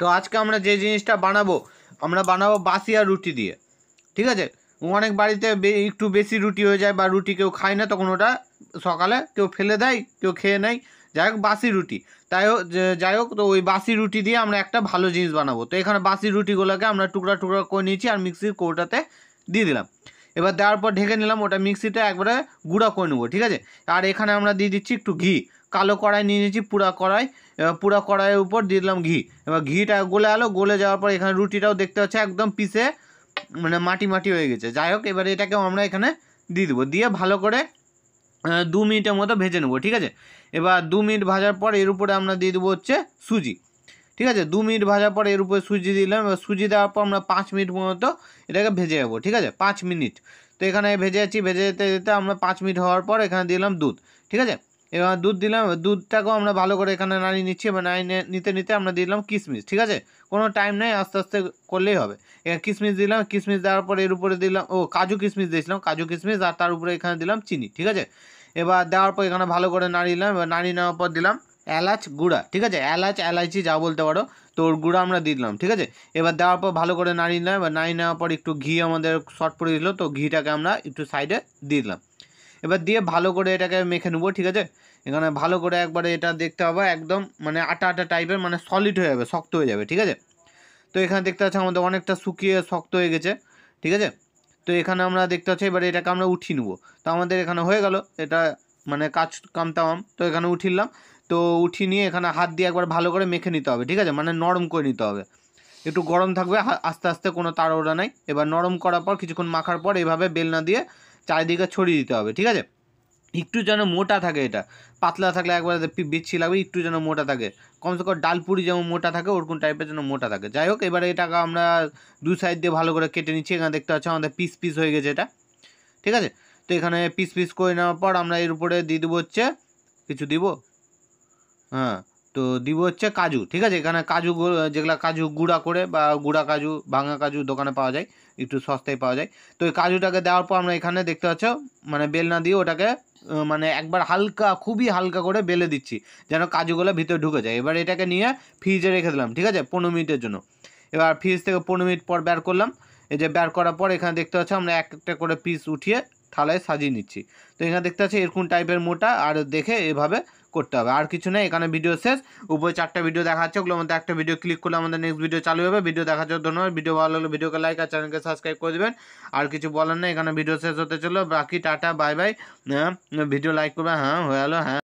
তো আজকে আমরা যে জিনিসটা বানাবো আমরা বানাবো বাসি আর রুটি দিয়ে ঠিক আছে অনেক বাড়িতে একটু বেশি রুটি হয়ে যায় বা রুটি কেউ খায় না তখন ওটা সকালে কেউ ফেলে দেয় কেউ খেয়ে নেয় যাই হোক বাসি রুটি তাই হোক যাই হোক তো ওই বাসি রুটি দিয়ে আমরা একটা ভালো জিনিস বানাবো তো এখানে বাসি রুটিগুলোকে আমরা টুকরা টুকরা করে নিয়েছি আর মিক্সির কৌটাতে দিয়ে দিলাম এবার দেওয়ার পর ঢেকে নিলাম ওটা মিক্সিটা একবারে গুঁড়া করে নেবো ঠিক আছে আর এখানে আমরা দিয়ে দিচ্ছি একটু ঘি কালো কড়াই নিয়ে নিয়েছি পুরা কড়াই এবার পুরা কড়াইয়ের উপর দিয়ে দিলাম ঘি এবার ঘিটা গলে আলো গলে যাওয়ার পর এখানে রুটিটাও দেখতে হচ্ছে একদম পিসে মানে মাটি মাটি হয়ে গেছে যাই হোক এবার এটাকেও আমরা এখানে দিয়ে দেবো দিয়ে ভালো করে দু মিনিটের মতো ভেজে নেবো ঠিক আছে এবার দু মিনিট ভাজার পর এর উপরে আমরা দিয়ে দেবো হচ্ছে সুজি ঠিক আছে দু মিনিট ভাজার পর এর উপরে সুজি দিলাম এবার সুজি দেওয়ার পর আমরা পাঁচ মিনিট মতো এটাকে ভেজে যাবো ঠিক আছে পাঁচ মিনিট তো এখানে ভেজে যাচ্ছি ভেজে যেতে যেতে আমরা পাঁচ মিনিট হওয়ার পর এখানে দিলাম দুধ ঠিক আছে এবার দুধ দিলাম দুধটাকেও আমরা ভালো করে এখানে নাড়িয়ে নিচ্ছি এবার নাড়িয়ে নিতে নিতে আমরা দিলাম কিশমিশ ঠিক আছে কোনো টাইম নেই আস্তে আস্তে করলেই হবে এখানে কিশমিশ দিলাম কিশমিশ দেওয়ার পরে এর উপরে দিলাম ও কাজু কিশমিশ দিয়েছিলাম কাজু কিশমিশ আর তার উপরে এখানে দিলাম চিনি ঠিক আছে এবার দেওয়ার পর এখানে ভালো করে নাড়িয়ে দিলাম এবার নাড়িয়ে নেওয়ার পর দিলাম এলাচ গুঁড়া ঠিক আছে এলাচ এলাচি যা বলতে পারো তো ওর গুঁড়া আমরা দিলাম ঠিক আছে এবার দেওয়ার পর ভালো করে নাড়িয়ে নিলাম এবার নাড়িয়ে নেওয়ার পর একটু ঘি আমাদের শর্ট পড়ে দিল তো ঘিটাকে আমরা একটু সাইডে দিয়ে দিলাম এবার দিয়ে ভালো করে এটাকে মেখে নেবো ঠিক আছে এখানে ভালো করে একবারে এটা দেখতে হবে একদম মানে আটা আটা টাইপের মানে সলিড হয়ে যাবে শক্ত হয়ে যাবে ঠিক আছে তো এখানে দেখতে পাচ্ছি আমাদের অনেকটা শুকিয়ে শক্ত হয়ে গেছে ঠিক আছে তো এখানে আমরা দেখতে পাচ্ছি এবার এটাকে আমরা উঠিয়ে নেবো তো আমাদের এখানে হয়ে গেল এটা মানে কাজ কামতাম তো এখানে উঠিলাম তো উঠিয়ে নিয়ে এখানে হাত দিয়ে একবার ভালো করে মেখে নিতে হবে ঠিক আছে মানে নরম করে নিতে হবে একটু গরম থাকবে আস্তে আস্তে কোনো তাড়াহুড়া নাই এবার নরম করার পর কিছুক্ষণ মাখার পর এভাবে বেলনা দিয়ে চারিদিকে ছড়িয়ে দিতে হবে ঠিক আছে একটু যেন মোটা থাকে এটা পাতলা থাকলে একবার বিচ্ছি লাগবে একটু যেন মোটা থাকে কমসে কম ডালপুরি যেমন মোটা থাকে ওরকম টাইপের যেন মোটা থাকে যাই হোক এবারে এটাকে আমরা দু সাইড দিয়ে ভালো করে কেটে নিচ্ছি এখানে দেখতে পাচ্ছি আমাদের পিস পিস হয়ে গেছে এটা ঠিক আছে তো এখানে পিস পিস করে নেওয়ার পর আমরা এর উপরে দিয়ে দেবো হচ্ছে কিছু দিব হ্যাঁ তো দিব হচ্ছে কাজু ঠিক আছে এখানে কাজু যেগুলো কাজু গুঁড়া করে বা গুঁড়া কাজু ভাঙা কাজু দোকানে পাওয়া যায় একটু সস্তায় পাওয়া যায় তো এই কাজুটাকে দেওয়ার পর আমরা এখানে দেখতে পাচ্ছ মানে বেল না দিয়ে ওটাকে মানে একবার হালকা খুবই হালকা করে বেলে দিচ্ছি যেন কাজুগুলো ভিতরে ঢুকে যায় এবার এটাকে নিয়ে ফ্রিজে রেখে দিলাম ঠিক আছে পনেরো মিনিটের জন্য এবার ফ্রিজ থেকে পনেরো মিনিট পর বের করলাম এই যে বের করার পর এখানে দেখতে পাচ্ছ আমরা এক একটা করে পিস উঠিয়ে থালায় সাজিয়ে নিচ্ছি তো এখানে দেখতে পাচ্ছি এরকম টাইপের মোটা আর দেখে এভাবে করতে হবে আর কিছু না এখানে ভিডিও শেষ উপরে চারটা ভিডিও দেখাচ্ছে ওগুলোর মধ্যে একটা ভিডিও ক্লিক করলে আমাদের নেক্সট ভিডিও চালু হবে ভিডিও দেখার জন্য ধন্যবাদ ভিডিও ভালো লাগলে ভিডিওকে লাইক আর চ্যানেলকে সাবস্ক্রাইব করে দেবেন আর কিছু বলার না এখানে ভিডিও শেষ হতে চলো বাকি tata bye bye video like করবে হ্যাঁ হয়ে গেলো হ্যাঁ